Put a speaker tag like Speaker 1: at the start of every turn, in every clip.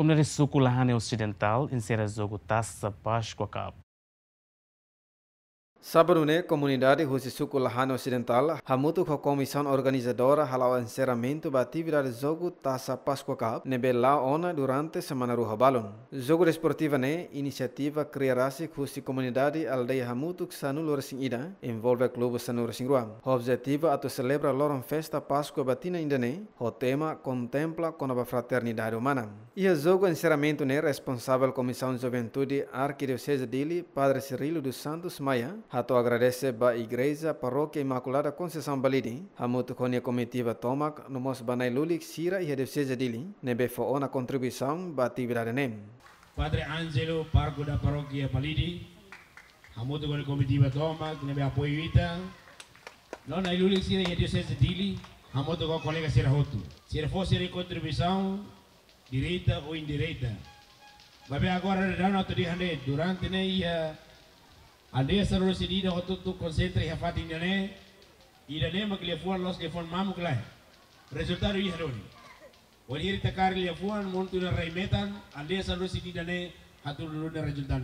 Speaker 1: Comunidade Suculana Ocidental encerra jogo Taça Páscoa Cabo.
Speaker 2: Sabrune, comunidade Rusisuku Lahana Ocidental, Hamutu com comissão organizadora halau encerramento da atividade Jogo Taça Páscoa Cup, nebelá ona durante semana Ruha Balon. Jogo desportiva ne, iniciativa criará-se a comunidade aldeia Hamutu Sanu Lorsing Ida, envolve clube Sanu Lorsing O objetivo ato celebra loron festa Páscoa Batina Indene, o tema contempla com a fraternidade humana. E o jogo encerramento ne, responsável comissão juventude Arquidiocese Dili, Padre Cirilo dos Santos Maia, hatu agradece ba igreja paróquia imaculada conceição balidi hamutu konia komitiva tomak nomos banai lulik sira e redefseja dili nebe fo ona contribuição ba atividade nem Padre
Speaker 1: Angelo Parco da paróquia Balidi hamutu konia komitiva tomak nebe apoio ita não na lulik sira e redefseja dili hamutu ko kolega sira hotu se fosse de contribuição direita ou indireita Vai ver agora, não, não, durante né, ia Aldea saror sidi da hotu tu concentre ya fati ndane idane magle fuan los de fon mamu klai. Resultado yi haroni. Walhiri takar le fuan montu na raimetan ande saror sidi dane hatu luluna resultado.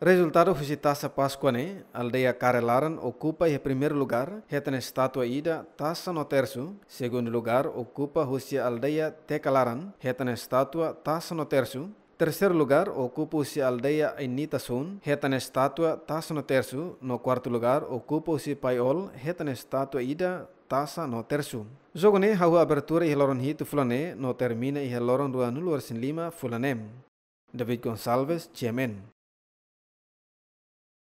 Speaker 2: Resultado visitasse okupa aldeia primer ocupa primeiro lugar, reta na estátua Ida Tassa no Terço. Segundo lugar, ocupa Rússia aldeia Tecalaran, reta na estátua Tassa no Terço. Tercer lugar, ocupa si aldeia aldeia Initasun, hetan na estatua tasa no Terço. No cuarto lugar, ocupa-se Paiol, hetan na estatua Ida tasa no tersu. Jogone hau abertura y loron hito fulané, no termina e loron do Sin Lima Fulanem. David González, Chemen.